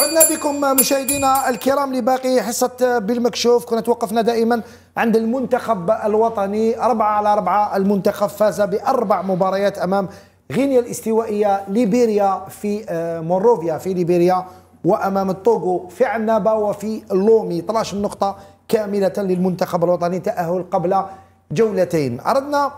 عدنا بكم مشاهدينا الكرام لباقي حصة بالمكشوف كنا توقفنا دائما عند المنتخب الوطني أربعة على أربعة المنتخب فاز بأربع مباريات أمام غينيا الاستوائية ليبيريا في آه، موروفيا في ليبيريا وأمام الطوغو في عنابة وفي لومي 12 نقطة كاملة للمنتخب الوطني تأهل قبل جولتين أردنا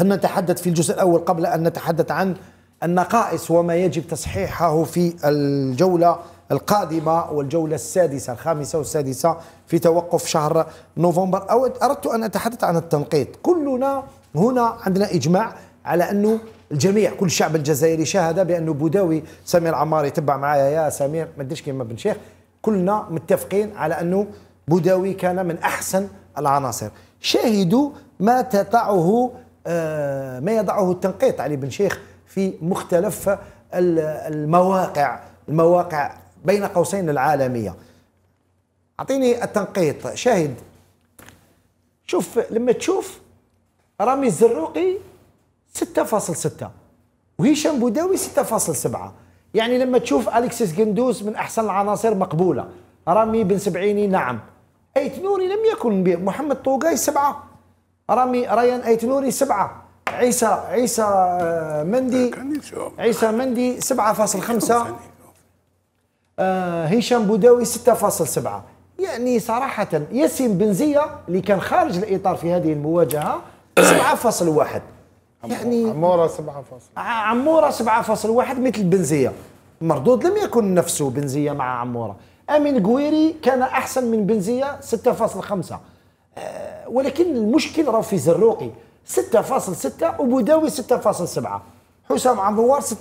أن نتحدث في الجزء الأول قبل أن نتحدث عن النقائص وما يجب تصحيحه في الجولة القادمة والجولة السادسة الخامسة والسادسة في توقف شهر نوفمبر أو أردت أن أتحدث عن التنقيط كلنا هنا عندنا إجماع على أنه الجميع كل الشعب الجزائري شاهد بأنه بوداوي سمير عمار يتبع معايا يا سمير ما ادريش كيما بن شيخ كلنا متفقين على أنه بوداوي كان من أحسن العناصر شاهدوا ما تضعه آه، ما يضعه التنقيط علي بن شيخ في مختلف المواقع المواقع بين قوسين العالمية أعطيني التنقيط شاهد شوف لما تشوف رامي الزروقي 6.6 وهشام بوداوي 6.7 يعني لما تشوف اليكسيس جندوز من احسن العناصر مقبوله رامي بن سبعيني نعم أيت نوري لم يكن محمد طوقاي سبعه رامي ريان أيت نوري سبعه عيسى عيسى آه، مندي عيسى مندي 7.5 آه هشام بوداوي 6.7 يعني صراحة ياسين بنزية اللي كان خارج الإطار في هذه المواجهة 7.1 يعني عمورة 7.1 عمورة 7.1 مثل بنزية مردود لم يكن نفسه بنزية مع عمورة أمين قويري كان أحسن من بنزية 6.5 أه ولكن المشكل راه في زروقي 6.6 وبوداوي 6.7 حسام عمروار 6.8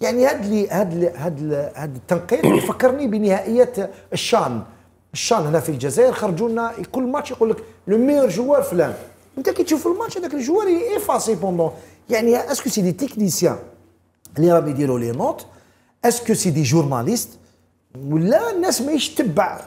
يعني هاد لي هاد لي هاد لي هاد التنقيط يفكرني بنهائيات الشان الشان هنا في الجزائر خرجوا لنا كل ماتش يقول لك لو ميور جوار فلان انت كي تشوف الماتش هذاك الجوار ايفاسي بوندون يعني اسكو سي دي تكنيسيان اللي راهم يديروا لي نوت اسكو سي دي جورناليست ولا الناس ماهيش تبع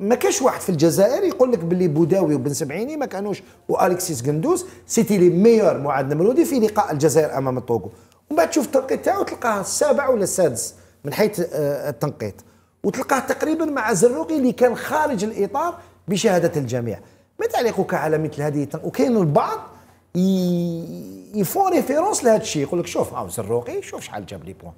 ما كاش واحد في الجزائر يقول لك باللي بوداوي وبن سبعيني ما كانوش والكسيس قندوز سيتي لي ميور معاد نمرودي في لقاء الجزائر امام الطوغو ومن بعد تشوف التنقيط تاعو تلقاه السابع ولا السادس من حيث آه، التنقيط وتلقاه تقريبا مع زروقي اللي كان خارج الاطار بشهاده الجميع ما تعليقك على مثل هذه وكاين البعض يفون ريفيرونس لهذا الشيء يقول لك شوف هاو زروقي شوف شحال جاب لي بوان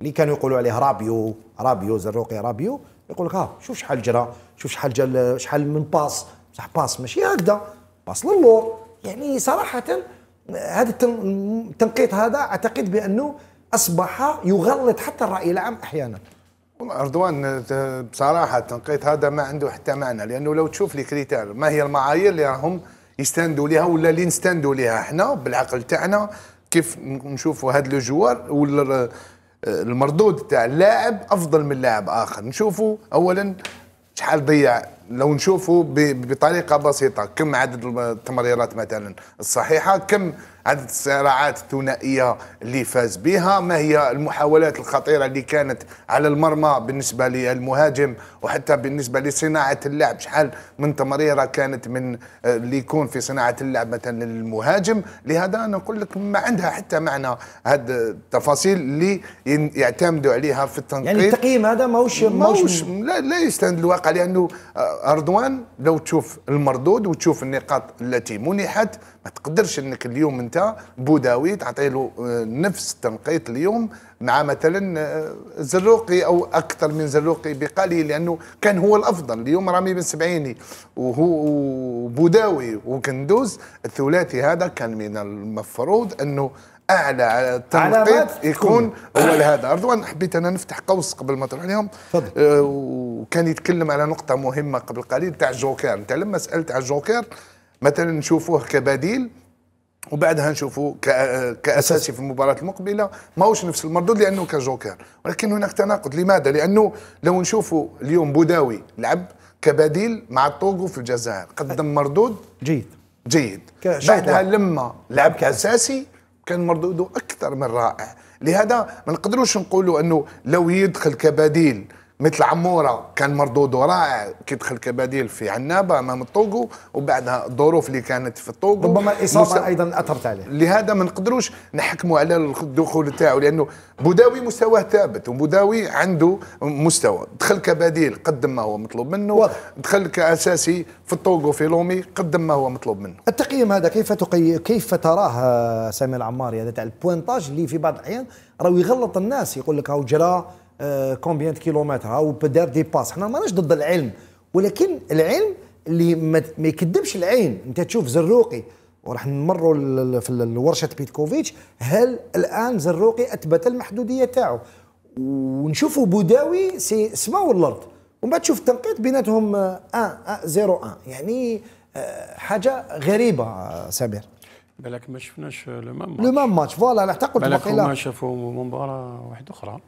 اللي كانوا يقولوا عليه رابيو رابيو زروقي رابيو يقول لك ها شوف شحال جرى شوف شحال جا شحال من باس بصح باس ماشي هكذا باس للور يعني صراحه هذا التنقيط هذا اعتقد بانه اصبح يغلط حتى الراي العام احيانا رضوان اردوان بصراحه التنقيط هذا ما عنده حتى معنى لانه لو تشوف لي كريتير ما هي المعايير اللي راهم يستندوا لها ولا اللي نستندوا لها احنا بالعقل تاعنا كيف نشوفوا هذا لو جوار ولا المردود تاع اللاعب افضل من لاعب اخر نشوفوا اولا شحال ضيع لو نشوفوا بطريقه بسيطه كم عدد التمريرات مثلا الصحيحه كم عدد الصراعات الثنائيه اللي فاز بها ما هي المحاولات الخطيره اللي كانت على المرمى بالنسبه للمهاجم وحتى بالنسبه لصناعه اللعب شحال من تمريره كانت من آه، اللي يكون في صناعه اللعب مثلا للمهاجم لهذا انا نقول لك ما عندها حتى معنى هذه التفاصيل اللي يعتمدوا عليها في التنقيط يعني التقييم هذا ماهوش ماهوش لا لا يستند الواقع لانه آه، اردوان لو تشوف المردود وتشوف النقاط التي منحت ما تقدرش انك اليوم انت بوداوي تعطي له آه، نفس تنقيط اليوم مع مثلا آه، زروقي او اكثر من زروقي بقليل لانه كان هو الافضل اليوم رامي بن سبعيني وهو بوداوي وكندوز الثلاثي هذا كان من المفروض انه اعلى على تنقيط يكون هو هذا اردوان حبيت انا نفتح قوس قبل ما تروح لهم آه، وكان يتكلم على نقطه مهمه قبل قليل تاع الجوكر انت لما سالت على الجوكر مثلا نشوفوه كبديل وبعدها نشوفوا كاساسي في المباراه المقبله ماهوش نفس المردود لانه كجوكر ولكن هناك تناقض لماذا لانه لو نشوفوا اليوم بوداوي لعب كبديل مع الطوغو في الجزائر قدم مردود جيد جيد بعدها لما لعب كاساسي كان مردوده اكثر من رائع لهذا ما نقدروش نقولوا انه لو يدخل كبديل مثل عموره كان مردوده رائع كي دخل كبديل في عنابه امام الطوغو وبعدها الظروف اللي كانت في الطوغو ربما الاصابه ايضا اثرت عليه لهذا ما نقدروش نحكموا على الدخول تاعو لانه بوداوي مستواه ثابت وبوداوي عنده مستوى دخل كبديل قدم ما هو مطلوب منه و... دخل كاساسي في الطوغو في لومي قدم ما هو مطلوب منه التقييم هذا كيف تقي... كيف تراه سامي العماري هذا تاع البوينتاج اللي في بعض الاحيان راهو يغلط الناس يقول لك هاو جرى كومبيان كيلومتر او دار دي باس حنا ماناش ضد العلم ولكن العلم اللي ما يكذبش العين انت تشوف زروقي وراح نمروا في ورشه بيتكوفيتش هل الان زروقي اثبت المحدوديه تاعو ونشوفوا بوداوي سي سما والارض ومن بعد تشوف التنقيط بيناتهم 1 0 1 يعني آه، حاجه غريبه آه، سمير بالك ما شفناش لو مام ماتش لو مام ماتش فوالا على حتى قلت بالك هما شافوا مباراه واحده اخرى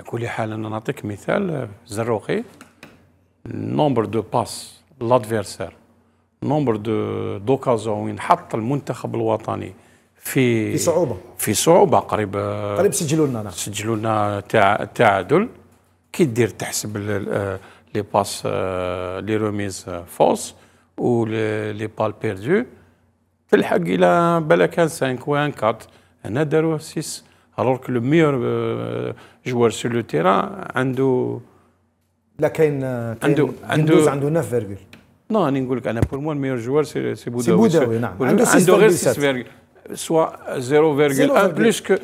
على كل حال انا نعطيك مثال زروقي نومبر دو باس لادفيرسير نومبر دو دوكازون وين حط المنتخب الوطني في في صعوبه في صعوبه قريب قريب سجلوا لنا نعم. سجلوا لنا تعادل كي دير تحسب لي باس لي روميز فوس و لي بال بيردو تلحق الى بلا كان 5 وان 4 هنا داروا 6 الوغ كو لو ميور جوار سور لو تيرا عنده لا كاين عنده عنده عنده 9 فيرغول نو راني نقول لك انا بور موا الميور جوار سي بوداوي سي بوداوي نعم عنده غير 6 فيرغول سوا 0.1 بلوس كو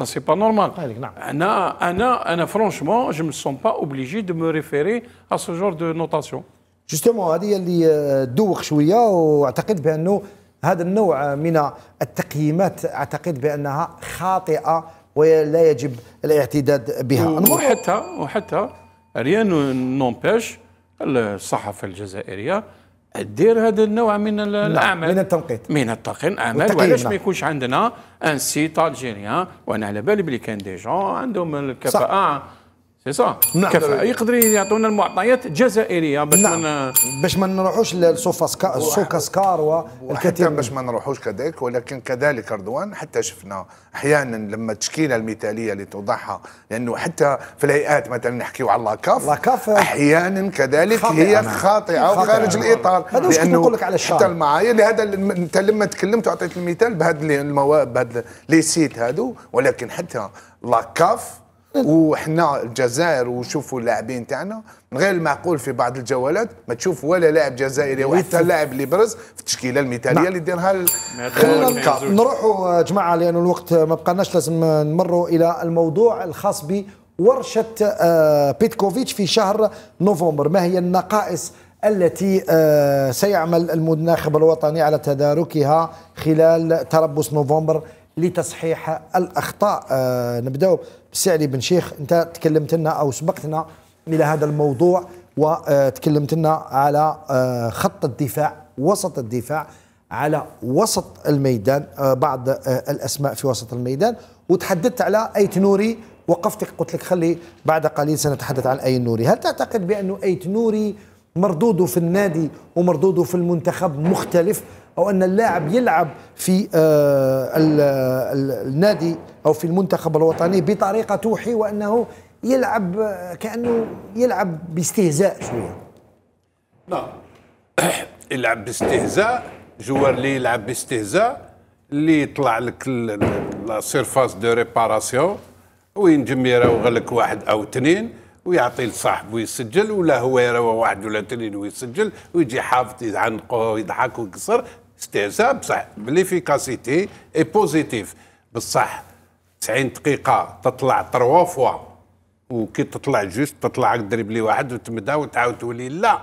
Ça, c'est pas normal. انا ah, انا Anna, franchement, je ne me sens pas obligé de me référer à ce genre de notation. هذه اللي euh, دوخ شويه واعتقد بانه هذا النوع من التقييمات اعتقد بانها خاطئه ولا يجب الاعتداد بها وحتى وحتى ريان نومباش الصحافه الجزائريه دير هذا النوع من نعم، الاعمال من التنقيط من التنقيط اعمال وعلاش نعم. ما يكونش عندنا ان سيت الجيريان وانا على بالي بلي كان دي جون عندهم الكفاءه سي صح نعم. نعم. يقدر يعطونا المعطيات الجزائريه باش نعم. من باش ما نروحوش للسوفاسكا السوكاسكار والكثير باش ما نروحوش كذلك ولكن كذلك رضوان حتى شفنا احيانا لما التشكيله المثاليه اللي توضعها لانه حتى في الهيئات مثلا نحكيو على لاكاف لاكاف احيانا كذلك خاطئة هي نعم. خاطئه وخارج الاطار هذا واش نقول لك على الشارع حتى المعايير لهذا انت لما تكلمت وعطيت المثال بهذا المواد بهذا لي سيت هذو ولكن حتى لاكاف وحنا الجزائر وشوفوا اللاعبين تاعنا من غير المعقول في بعض الجولات ما تشوف ولا لاعب جزائري وحتى لاعب اللي برز في التشكيله المثاليه نعم. اللي ديرها نروحوا جماعه لانه الوقت ما بقالناش لازم نمروا الى الموضوع الخاص بورشه آه، بيتكوفيتش في شهر نوفمبر ما هي النقائص التي آه، سيعمل المناخب الوطني على تداركها خلال تربص نوفمبر لتصحيح الاخطاء أه نبداو بسعلي بن شيخ انت تكلمت لنا او سبقتنا الى هذا الموضوع وتكلمت آه، لنا على آه، خط الدفاع وسط الدفاع على وسط الميدان آه، بعض الاسماء في وسط الميدان وتحدثت على ايت نوري وقفتك قلت لك خلي بعد قليل سنتحدث عن اي نوري هل تعتقد بانه ايت نوري مردوده في النادي ومردوده في المنتخب مختلف او ان اللاعب يلعب في آه، النادي او في المنتخب الوطني بطريقه توحي وانه يلعب آه، كانه يلعب باستهزاء شويه نعم يلعب باستهزاء جوار اللي يلعب باستهزاء اللي يطلع لك لا سيرفاس دو ريباراسيون وينجم يراوغ لك واحد او اثنين ويعطي لصاحبه ويسجل ولا هو يروى واحد ولا اثنين ويسجل ويجي حافظ يعنقه ويضحك ويكسر استهزاء بصح بليفيكاسيتي اي بوزيتيف بصح 90 دقيقه تطلع تروا فوا وكي تطلع جوست تطلع تدرب لي واحد وتمدى وتعاود تولي لا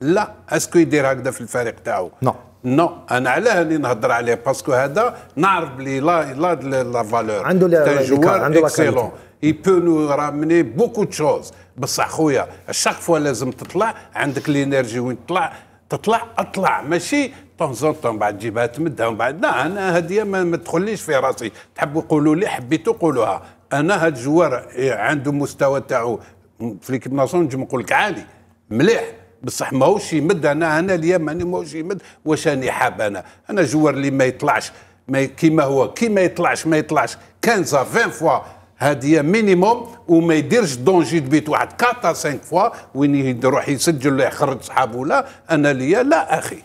لا اسكو يدير هكذا في الفريق تاعو نو نو انا علاه اللي نهضر عليه باسكو هذا نعرف بلي لا لا لا فالور عنده عنده اكسيلون il peut nous ramener beaucoup de choses بصح خويا chaque fois لازم تطلع عندك لينيرجي وين تطلع تطلع اطلع ماشي طونزون طون بعد تجيبها تمدها ومن بعد لا انا هذه ما, ما تدخليش في راسي تحبوا قولوا لي حبيتوا قولوها انا هاد الجوار إيه, عنده مستوى تاعو في ليكيب ناسيون نجم نقول لك عالي مليح بصح ماهوش يمد انا انا اليوم ماني ماهوش يمد واش راني حاب انا انا جوار اللي ما يطلعش ما كيما هو كيما يطلعش ما يطلعش 15 20 فوا هادي مينيموم وما يديرش دونجي دو بيت واحد 4 5 فوا وين يروح يسجل يخرج صحابه لا انا ليا لا اخي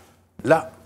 لا